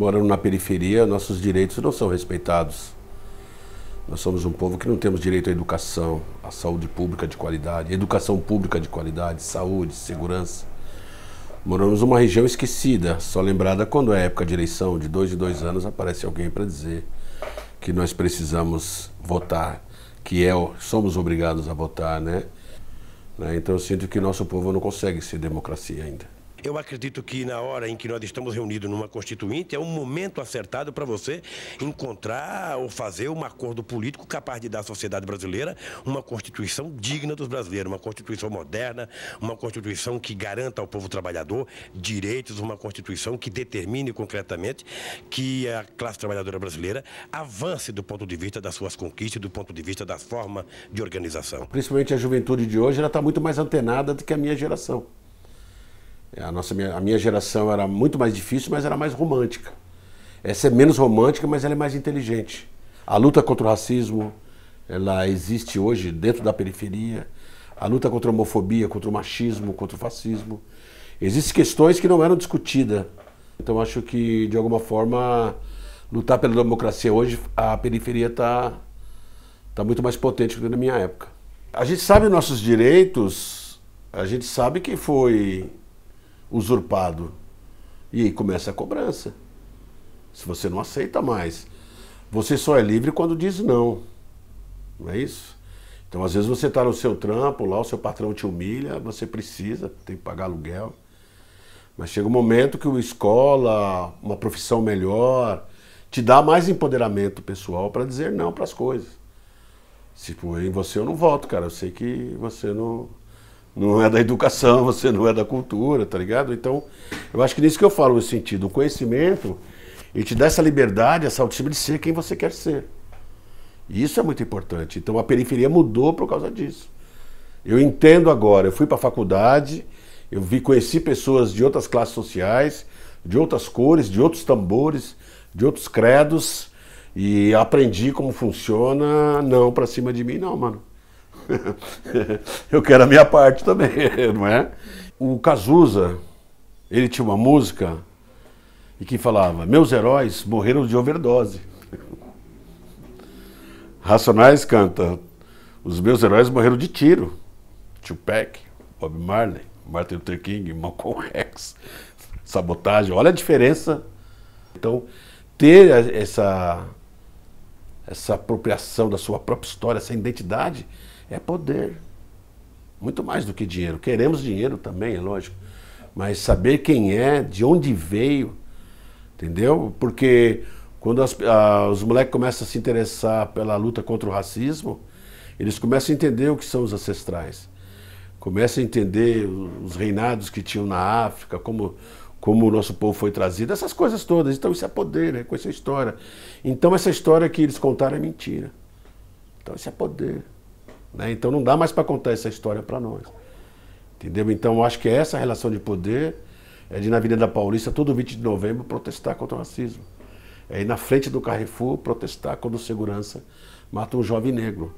morando na periferia, nossos direitos não são respeitados. Nós somos um povo que não temos direito à educação, à saúde pública de qualidade, educação pública de qualidade, saúde, segurança. Moramos numa região esquecida, só lembrada quando é época de eleição, de dois em dois anos aparece alguém para dizer que nós precisamos votar, que é, somos obrigados a votar, né? né? Então eu sinto que nosso povo não consegue ser democracia ainda. Eu acredito que na hora em que nós estamos reunidos numa constituinte, é um momento acertado para você encontrar ou fazer um acordo político capaz de dar à sociedade brasileira uma constituição digna dos brasileiros, uma constituição moderna, uma constituição que garanta ao povo trabalhador direitos, uma constituição que determine concretamente que a classe trabalhadora brasileira avance do ponto de vista das suas conquistas, do ponto de vista da forma de organização. Principalmente a juventude de hoje, ela está muito mais antenada do que a minha geração. A, nossa, a minha geração era muito mais difícil, mas era mais romântica. Essa é menos romântica, mas ela é mais inteligente. A luta contra o racismo, ela existe hoje dentro da periferia. A luta contra a homofobia, contra o machismo, contra o fascismo. Existem questões que não eram discutidas. Então acho que, de alguma forma, lutar pela democracia hoje, a periferia está tá muito mais potente do que na minha época. A gente sabe nossos direitos, a gente sabe que foi usurpado. E aí começa a cobrança. Se você não aceita mais. Você só é livre quando diz não. Não é isso? Então, às vezes, você está no seu trampo, lá o seu patrão te humilha, você precisa, tem que pagar aluguel. Mas chega um momento que uma escola, uma profissão melhor, te dá mais empoderamento pessoal para dizer não para as coisas. Tipo, em você eu não voto, cara. Eu sei que você não não é da educação, você não é da cultura, tá ligado? Então, eu acho que nisso que eu falo, o sentido, o conhecimento, ele te dá essa liberdade, essa autoestima de ser quem você quer ser. E isso é muito importante. Então, a periferia mudou por causa disso. Eu entendo agora, eu fui para a faculdade, eu vi, conheci pessoas de outras classes sociais, de outras cores, de outros tambores, de outros credos, e aprendi como funciona, não para cima de mim, não, mano. eu quero a minha parte também, não é? O Cazuza, ele tinha uma música e que falava: Meus heróis morreram de overdose. Racionais canta: Os meus heróis morreram de tiro. Tupac, Bob Marley, Martin Luther King, Malcolm X, sabotagem. Olha a diferença. Então, ter essa essa apropriação da sua própria história, essa identidade, é poder. Muito mais do que dinheiro. Queremos dinheiro também, é lógico. Mas saber quem é, de onde veio, entendeu? Porque quando as, a, ah, os moleques começam a se interessar pela luta contra o racismo, eles começam a entender o que são os ancestrais. Começam a entender os reinados que tinham na África, como, como o nosso povo foi trazido, essas coisas todas. Então isso é poder, né, com essa história. Então essa história que eles contaram é mentira. Então isso é poder. Né? Então não dá mais para contar essa história para nós. Entendeu? Então eu acho que é essa relação de poder é de ir na Avenida Paulista, todo 20 de novembro, protestar contra o racismo. É ir na frente do Carrefour protestar quando o segurança mata um jovem negro.